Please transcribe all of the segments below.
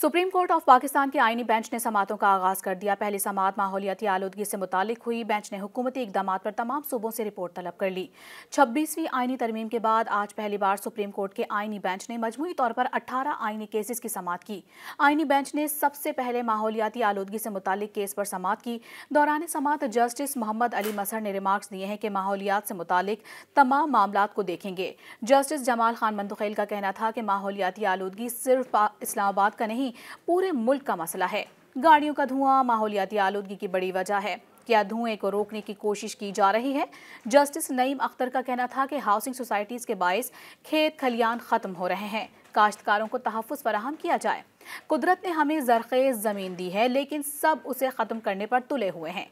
supreme court of Pakistan के आईनी bench ने समातों का आगाज कर दिया पहली समात माहौलियाती आलूदगी से मुतालिक हुई बेंच ने हुकूमती इकदाम पर तमाम सूबों से रिपोर्ट तलब कर ली छब्बीसवीं आइनी तरमीम के बाद आज पहली बार सुप्रीम कोर्ट के आईनी बेंच ने मजमुई तौर पर अट्ठारह आईनी केसेस की समात की आईनी बेंच ने सबसे पहले माहौलियाती आलूदगी से मुतालिक केस पर समात की दौरान समात जस्टिस मोहम्मद अली मसर ने रिमार्क्स दिए हैं कि माहौलियात से मुतालिक तमाम मामला को देखेंगे जस्टिस जमाल खान मंदुखेल का कहना था कि माहौलियाती आलूदगी सिर्फ इस्लामाबाद का नहीं पूरे मुल्क का मसला है गाड़ियों का धुआं माहौलियाती आलूदगी की बड़ी वजह है क्या धुएं को रोकने की कोशिश की जा रही है जस्टिस नईम अख्तर का कहना था कि हाउसिंग सोसाइटीज़ के बायस खेत खलियान ख़त्म हो रहे हैं काश्तकारों को तहफ़ फराहम किया जाए कुदरत ने हमें जरखेज़ ज़मीन दी है लेकिन सब उसे ख़त्म करने पर तुले हुए हैं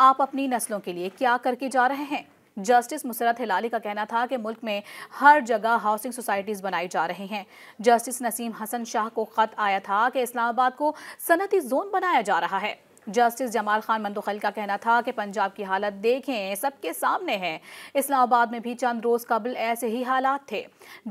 आप अपनी नस्लों के लिए क्या करके जा रहे हैं जस्टिस मुसरत हिलाली का कहना था कि मुल्क में हर जगह हाउसिंग सोसाइटीज़ बनाई जा रही हैं जस्टिस नसीम हसन शाह को ख़त आया था कि इस्लामाबाद को सनती जोन बनाया जा रहा है जस्टिस जमाल खान मंदोखल का कहना था कि पंजाब की हालत देखें सबके सामने है इस्लामाबाद में भी चंद रोज़ कबल ऐसे ही हालात थे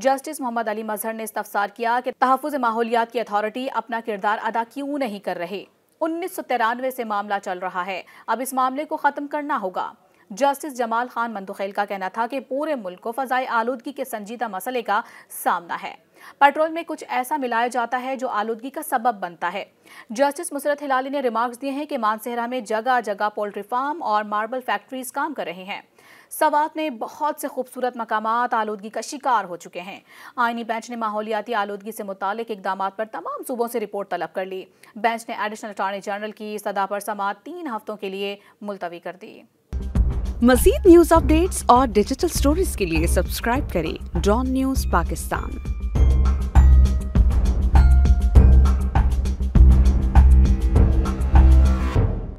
जस्टिस मोहम्मद अली मजहर ने इस्तफसार किया कि तहफ़ माहौलियात की अथॉरिटी अपना किरदार अदा क्यों नहीं कर रही उन्नीस सौ तिरानवे से मामला चल रहा है अब इस मामले को ख़त्म करना होगा जस्टिस जमाल खान मंदुखेल का कहना था कि पूरे मुल्क को फजाई आलूदगी के संजीदा मसले का सामना है पेट्रोल में कुछ ऐसा मिलाया जाता है जो आलूदगी का सबब बनता है जस्टिस मुसरत हिलाली ने रिमार्क्स दिए हैं कि मानसेहरा में जगह जगह पोल्ट्री फार्म और मार्बल फैक्ट्रीज काम कर रहे हैं सवात में बहुत से खूबसूरत मकाम आलूदगी का शिकार हो चुके हैं आईनी बेंच ने माहौलियाती आलूदगी से मुतल इकदाम पर तमाम सूबों से रिपोर्ट तलब कर ली बेंच ने एडिशनल अटॉर्नी जनरल की सदा पर समात तीन हफ्तों के लिए मुलतवी कर दी मजीद न्यूज अपडेट्स और डिजिटल स्टोरीज के लिए सब्सक्राइब करें डॉन न्यूज पाकिस्तान